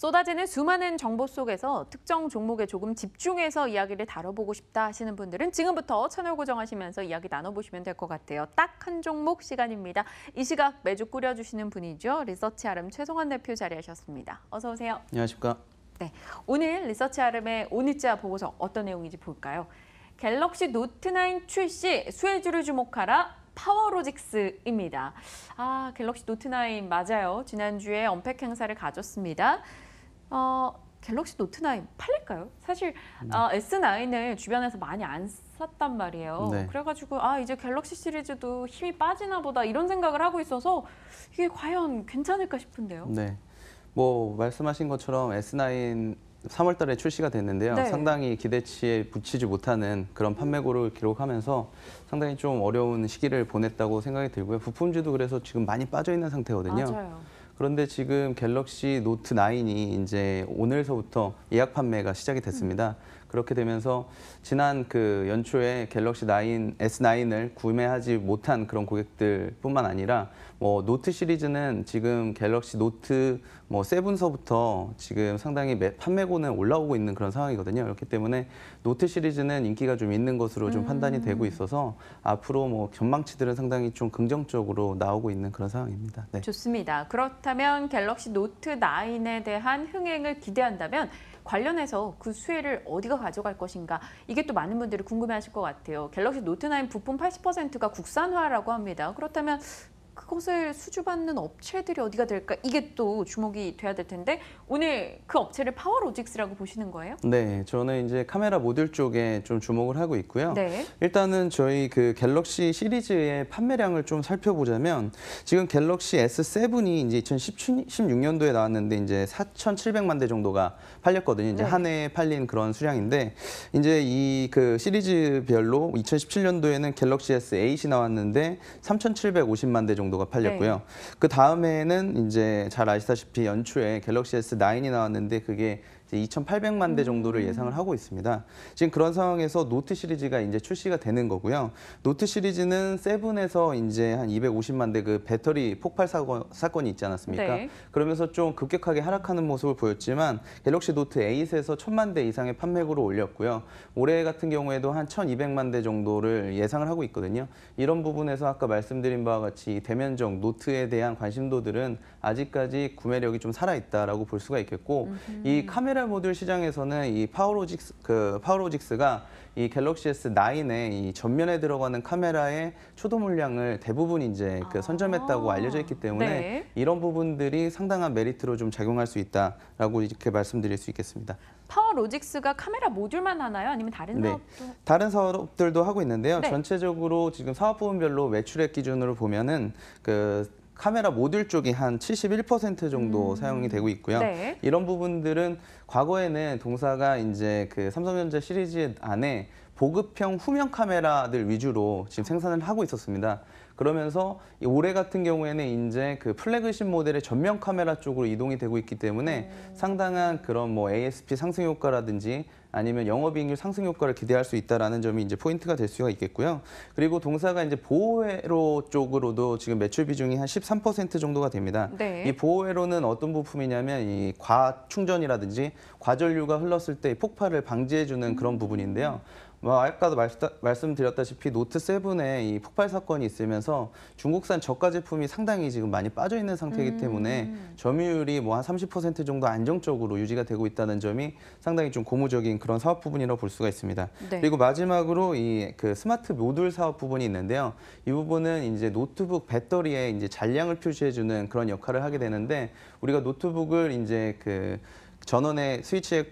쏟아지는 수많은 정보 속에서 특정 종목에 조금 집중해서 이야기를 다뤄보고 싶다 하시는 분들은 지금부터 채널 고정하시면서 이야기 나눠보시면 될 것 같아요. 딱 한 종목 시간입니다. 이 시각 매주 꾸려주시는 분이죠. 리서치 아름 최송환 대표 자리하셨습니다. 어서 오세요. 안녕하십니까. 네, 오늘 리서치 아름의 오늘자 보고서 어떤 내용인지 볼까요? 갤럭시 노트9 출시 수혜주를 주목하라 파워로직스입니다. 아, 갤럭시 노트9 맞아요. 지난주에 언팩 행사를 가졌습니다. 어, 갤럭시 노트 9 팔릴까요? 사실 네. 어, S9을 주변에서 많이 안 샀단 말이에요. 네. 그래가지고 아 이제 갤럭시 시리즈도 힘이 빠지나 보다 이런 생각을 하고 있어서 이게 과연 괜찮을까 싶은데요. 네, 뭐 말씀하신 것처럼 S9 3월달에 출시가 됐는데요. 네. 상당히 기대치에 붙이지 못하는 그런 판매고를 기록하면서 상당히 좀 어려운 시기를 보냈다고 생각이 들고요. 부품주도 그래서 지금 많이 빠져 있는 상태거든요. 맞아요. 그런데 지금 갤럭시 노트 9이 이제 오늘서부터 예약 판매가 시작이 됐습니다. 음. 그렇게 되면서 지난 그 연초에 갤럭시 9 S9을 구매하지 못한 그런 고객들뿐만 아니라 뭐 노트 시리즈는 지금 갤럭시 노트 뭐 7서부터 지금 상당히 판매고는 올라오고 있는 그런 상황이거든요. 그렇기 때문에 노트 시리즈는 인기가 좀 있는 것으로 좀 음. 판단이 되고 있어서 앞으로 뭐 전망치들은 상당히 좀 긍정적으로 나오고 있는 그런 상황입니다. 네. 좋습니다. 그렇다면 갤럭시 노트 9에 대한 흥행을 기대한다면 관련해서 그 수혜를 어디가 가져갈 것인가 이게 또 많은 분들이 궁금해하실 것 같아요. 갤럭시 노트9 부품 80%가 국산화라고 합니다. 그렇다면 그것을 수주받는 업체들이 어디가 될까 이게 또 주목이 돼야 될 텐데 오늘 그 업체를 파워로직스라고 보시는 거예요? 네, 저는 이제 카메라 모듈 쪽에 좀 주목을 하고 있고요. 네. 일단은 저희 그 갤럭시 시리즈의 판매량을 좀 살펴보자면 지금 갤럭시 S7이 이제 2016년도에 나왔는데 이제 4,700만 대 정도가 팔렸거든요. 이제 네. 한 해에 팔린 그런 수량인데 이제 이 그 시리즈별로 2017년도에는 갤럭시 S8이 나왔는데 3,750만 대 정도 정도가 팔렸고요. 네. 그 다음에는 이제 잘 아시다시피 연초에 갤럭시 S9이 나왔는데 그게 2,800만 대 정도를 예상을 하고 있습니다. 지금 그런 상황에서 노트 시리즈가 이제 출시가 되는 거고요. 노트 시리즈는 세븐에서 이제 한 250만 대그 배터리 폭발 사건, 사건이 있지 않았습니까? 네. 그러면서 좀 급격하게 하락하는 모습을 보였지만 갤럭시 노트 8에서 1,000만 대 이상의 판매고로 올렸고요. 올해 같은 경우에도 한 1,200만 대 정도를 예상을 하고 있거든요. 이런 부분에서 아까 말씀드린 바와 같이 대면적 노트에 대한 관심도들은 아직까지 구매력이 좀 살아있다라고 볼 수가 있겠고 음흠. 이 카메라 카메라 모듈 시장에서는 이 파워로직스 그 파워로직스가 이 갤럭시 S9의 이 전면에 들어가는 카메라의 초도 물량을 대부분 이제 그 아. 선점했다고 아 알려져 있기 때문에 네. 이런 부분들이 상당한 메리트로 좀 작용할 수 있다라고 이렇게 말씀드릴 수 있겠습니다. 파워로직스가 카메라 모듈만 하나요? 아니면 다른 네. 사업도? 다른 사업들도 하고 있는데요. 네. 전체적으로 지금 사업 부문별로 매출액 기준으로 보면은 그 카메라 모듈 쪽이 한 71% 정도 음. 사용이 되고 있고요. 네. 이런 부분들은 과거에는 동사가 이제 그 삼성전자 시리즈 안에 보급형 후면 카메라들 위주로 지금 생산을 하고 있었습니다. 그러면서 올해 같은 경우에는 이제 그 플래그십 모델의 전면 카메라 쪽으로 이동이 되고 있기 때문에 음. 상당한 그런 뭐 ASP 상승 효과라든지 아니면 영업이익률 상승 효과를 기대할 수 있다라는 점이 이제 포인트가 될 수가 있겠고요. 그리고 동사가 이제 보호회로 쪽으로도 지금 매출 비중이 한 13% 정도가 됩니다. 네. 이 보호회로는 어떤 부품이냐면 이 과충전이라든지 과전류가 흘렀을 때 폭발을 방지해주는 그런 부분인데요. 음. 뭐 아까도 말씀, 드렸다시피 노트 7에 이 폭발 사건이 있으면서 중국산 저가 제품이 상당히 지금 많이 빠져 있는 상태이기 음. 때문에 음. 점유율이 뭐 한 30% 정도 안정적으로 유지가 되고 있다는 점이 상당히 좀 고무적인 그런 사업 부분이라고 볼 수가 있습니다. 네. 그리고 마지막으로 이 그 스마트 모듈 사업 부분이 있는데요. 이 부분은 이제 노트북 배터리에 이제 잔량을 표시해 주는 그런 역할을 하게 되는데 우리가 노트북을 이제 그 전원의 스위치에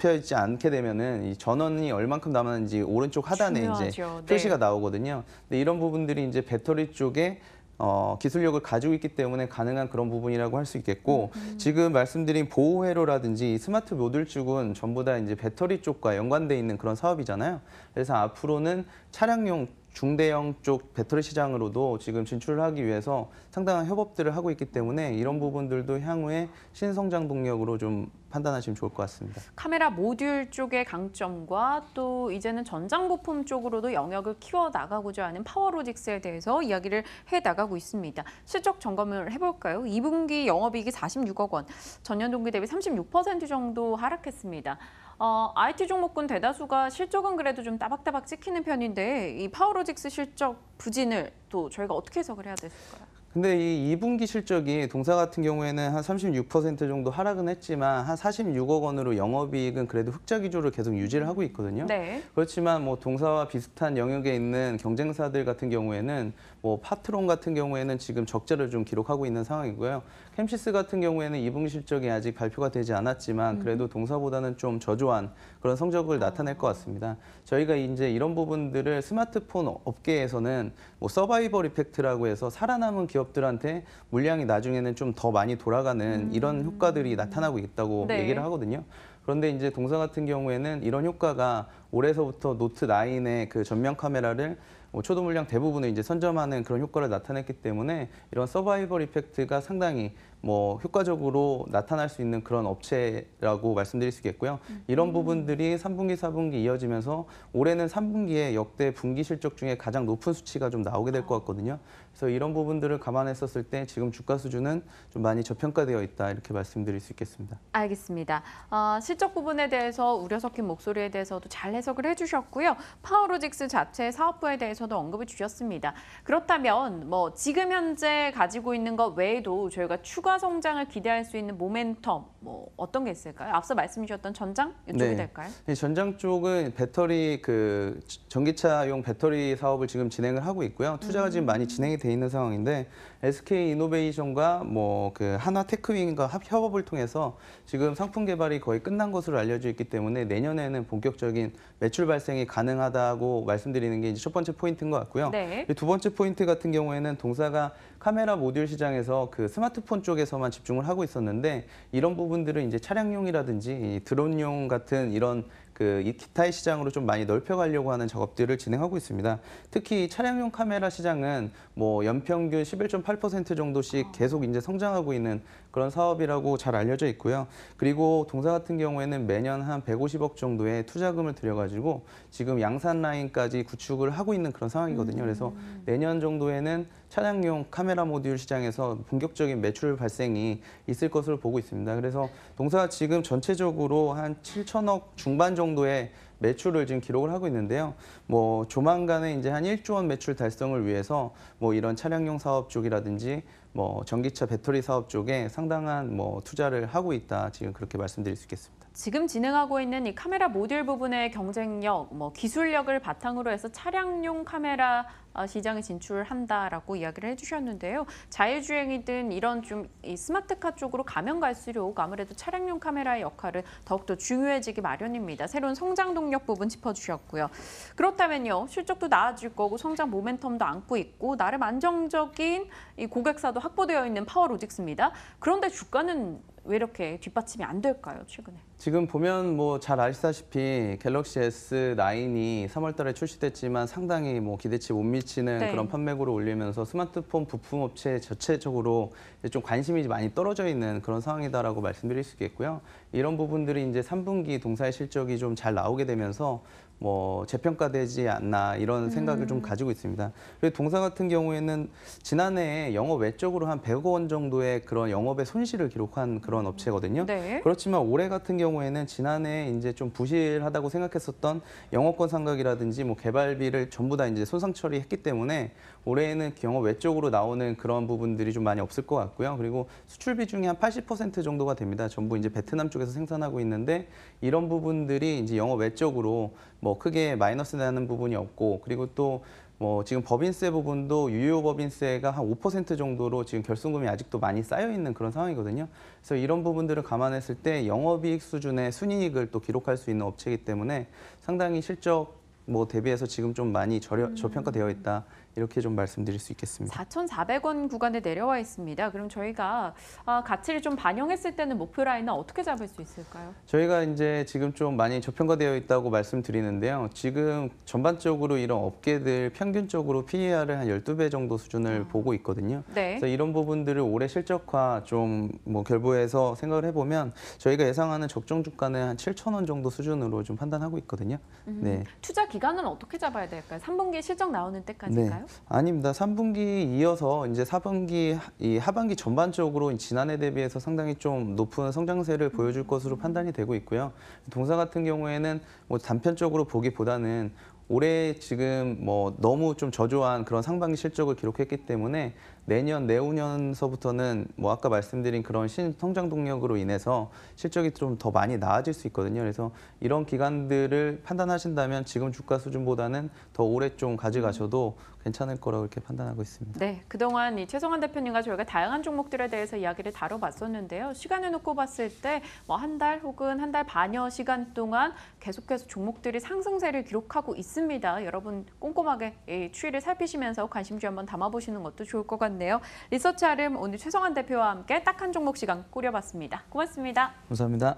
굽혀 있지 않게 되면은 이 전원이 얼만큼 남았는지 오른쪽 하단에 이제 중요하죠. 네. 표시가 나오거든요. 근데 이런 부분들이 이제 배터리 쪽에 어, 기술력을 가지고 있기 때문에 가능한 그런 부분이라고 할 수 있겠고 음. 지금 말씀드린 보호 회로라든지 스마트 모듈 쪽은 전부 다 이제 배터리 쪽과 연관돼 있는 그런 사업이잖아요. 그래서 앞으로는 차량용 중대형 쪽 배터리 시장으로도 지금 진출하기 위해서 상당한 협업들을 하고 있기 때문에 이런 부분들도 향후에 신성장 동력으로 좀 판단하시면 좋을 것 같습니다. 카메라 모듈 쪽의 강점과 또 이제는 전장 부품 쪽으로도 영역을 키워 나가고자 하는 파워로직스에 대해서 이야기를 해 나가고 있습니다. 실적 점검을 해볼까요? 2분기 영업이익이 46억 원, 전년 동기 대비 36% 정도 하락했습니다. 어, IT 종목군 대다수가 실적은 그래도 좀 따박따박 찍히는 편인데 이 파워로직스 실적 부진을 또 저희가 어떻게 해석을 해야 될까요? 근데 이 2분기 실적이 동사 같은 경우에는 한 36% 정도 하락은 했지만 한 46억 원으로 영업이익은 그래도 흑자 기조를 계속 유지를 하고 있거든요. 네. 그렇지만 뭐 동사와 비슷한 영역에 있는 경쟁사들 같은 경우에는 뭐 파트론 같은 경우에는 지금 적자를 좀 기록하고 있는 상황이고요. 햄시스 같은 경우에는 2분기 실적이 아직 발표가 되지 않았지만 음. 그래도 동사보다는 좀 저조한 그런 성적을 아. 나타낼 것 같습니다. 저희가 이제 이런 부분들을 스마트폰 업계에서는 뭐 서바이벌 이펙트라고 해서 살아남은 기업들한테 물량이 나중에는 좀 더 많이 돌아가는 음. 이런 효과들이 나타나고 있다고 네. 얘기를 하거든요. 그런데 이제 동사 같은 경우에는 이런 효과가 올해서부터 노트 9의 그 전면 카메라를 뭐 초도 물량 대부분을 이제 선점하는 그런 효과를 나타냈기 때문에 이런 서바이벌 이펙트가 상당히 뭐 효과적으로 나타날 수 있는 그런 업체라고 말씀드릴 수 있겠고요. 이런 음. 부분들이 3분기, 4분기 이어지면서 올해는 3분기에 역대 분기 실적 중에 가장 높은 수치가 좀 나오게 될 것 같거든요. 그래서 이런 부분들을 감안했었을 때 지금 주가 수준은 좀 많이 저평가되어 있다 이렇게 말씀드릴 수 있겠습니다. 알겠습니다. 어, 실적 부분에 대해서 우려 섞인 목소리에 대해서도 잘 해석을 해주셨고요. 파워로직스 자체 사업부에 대해서도 언급을 주셨습니다. 그렇다면 뭐 지금 현재 가지고 있는 것 외에도 저희가 추가 성장을 기대할 수 있는 모멘텀 뭐 어떤 게 있을까요? 앞서 말씀 주셨던 전장 이쪽이 네. 될까요? 전장 쪽은 배터리 그 전기차용 배터리 사업을 지금 진행을 하고 있고요. 투자가 음. 지금 많이 진행이 되 있는 상황인데 SK 이노베이션과 뭐그 하나 테크윙과 협업을 통해서 지금 상품 개발이 거의 끝난 것으로 알려져 있기 때문에 내년에는 본격적인 매출 발생이 가능하다고 말씀드리는 게 이제 첫 번째 포인트인 것 같고요. 네. 두 번째 포인트 같은 경우에는 동사가 카메라 모듈 시장에서 그 스마트폰 쪽에서만 집중을 하고 있었는데 이런 부분들은 이제 차량용이라든지 드론용 같은 이런 그이 기타의 시장으로 좀 많이 넓혀가려고 하는 작업들을 진행하고 있습니다. 특히 차량용 카메라 시장은 뭐 연평균 11.8% 정도씩 아. 계속 이제 성장하고 있는 그런 사업이라고 잘 알려져 있고요. 그리고 동사 같은 경우에는 매년 한 150억 정도의 투자금을 들여가지고 지금 양산 라인까지 구축을 하고 있는 그런 상황이거든요. 그래서 음. 내년 정도에는 차량용 카메라 모듈 시장에서 본격적인 매출 발생이 있을 것으로 보고 있습니다. 그래서 동사가 지금 전체적으로 한 7천억 중반 정도의 매출을 지금 기록을 하고 있는데요. 뭐 조만간에 이제 한 1조 원 매출 달성을 위해서 뭐 이런 차량용 사업 쪽이라든지 뭐 전기차 배터리 사업 쪽에 상당한 뭐 투자를 하고 있다 지금 그렇게 말씀드릴 수 있겠습니다. 지금 진행하고 있는 이 카메라 모듈 부분의 경쟁력, 뭐 기술력을 바탕으로 해서 차량용 카메라 어, 시장에 진출한다라고 이야기를 해주셨는데요. 자율주행이든 이런 좀 이 스마트카 쪽으로 가면 갈수록 아무래도 차량용 카메라의 역할은 더욱더 중요해지기 마련입니다. 새로운 성장 동력 부분 짚어주셨고요. 그렇다면요, 실적도 나아질 거고 성장 모멘텀도 안고 있고 나름 안정적인 이 고객사도 확보되어 있는 파워로직스입니다. 그런데 주가는 왜 이렇게 뒷받침이 안 될까요, 최근에? 지금 보면 뭐 잘 아시다시피 갤럭시 S9이 3월달에 출시됐지만 상당히 뭐 기대치 못 미치는 네. 그런 판매고를 올리면서 스마트폰 부품 업체 자체적으로좀 관심이 많이 떨어져 있는 그런 상황이다라고 말씀드릴 수 있겠고요. 이런 부분들이 이제 3분기 동사의 실적이 좀 잘 나오게 되면서 뭐 재평가되지 않나 이런 생각을 음. 좀 가지고 있습니다. 그리고 동사 같은 경우에는 지난해 영업 외적으로 한 100억 원 정도의 그런 영업의 손실을 기록한 그런 음. 업체거든요. 네. 그렇지만 올해 같은 경우 경우에는 지난해 이제 좀 부실하다고 생각했었던 영업권 상각이라든지 뭐 개발비를 전부 다 이제 손상 처리했기 때문에 올해에는 경업 그 외적으로 나오는 그런 부분들이 좀 많이 없을 것 같고요. 그리고 수출비 중에 한 80% 정도가 됩니다. 전부 이제 베트남 쪽에서 생산하고 있는데 이런 부분들이 이제 영업 외적으로 뭐 크게 마이너스 나는 부분이 없고 그리고 또뭐 지금 법인세 부분도 유효 법인세가 한 5% 정도로 지금 결손금이 아직도 많이 쌓여 있는 그런 상황이거든요. 그래서 이런 부분들을 감안했을 때 영업이익 수준의 순이익을 또 기록할 수 있는 업체이기 때문에 상당히 실적 뭐 대비해서 지금 좀 많이 저려, 저평가되어 있다 이렇게 좀 말씀드릴 수 있겠습니다. 4,400원 구간에 내려와 있습니다. 그럼 저희가 아, 가치를 좀 반영했을 때는 목표 라인은 어떻게 잡을 수 있을까요? 저희가 이제 지금 좀 많이 저평가되어 있다고 말씀드리는데요. 지금 전반적으로 이런 업계들 평균적으로 PER을 한 12배 정도 수준을 아. 보고 있거든요. 네. 그래서 이런 부분들을 올해 실적화 좀뭐 결부해서 생각을 해보면 저희가 예상하는 적정 주가는 한 7,000원 정도 수준으로 좀 판단하고 있거든요. 음. 네. 투자 기간은 어떻게 잡아야 될까요? 3분기 실적 나오는 때까지가요 네. 건가요? 아닙니다. 3분기 이어서 이제 4분기 이 하반기 전반적으로 지난해 대비해서 상당히 좀 높은 성장세를 보여줄 것으로 판단이 되고 있고요. 동사 같은 경우에는 뭐 단편적으로 보기보다는 올해 지금 뭐 너무 좀 저조한 그런 상반기 실적을 기록했기 때문에 내년 내후년서부터는 뭐 아까 말씀드린 그런 신 성장 동력으로 인해서 실적이 좀 더 많이 나아질 수 있거든요. 그래서 이런 기간들을 판단하신다면 지금 주가 수준보다는 더 오래 좀 가져가셔도 괜찮을 거라고 이렇게 판단하고 있습니다. 네, 그동안 이 최성환 대표님과 저희가 다양한 종목들에 대해서 이야기를 다뤄봤었는데요. 시간을 놓고 봤을 때 뭐 한 달 혹은 한 달 반여 시간 동안 계속해서 종목들이 상승세를 기록하고 있습니다. 여러분 꼼꼼하게 추이를 살피시면서 관심주 한번 담아보시는 것도 좋을 것 같네요. 나네요 리서치 아름 오늘 최성환 대표와 함께 딱 한종목 시간 꾸려봤습니다. 고맙습니다. 감사합니다.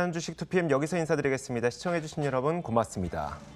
한나주 식 2PM 여기서 인사드리겠습니다. 시청해주신 여러분 고맙습니다.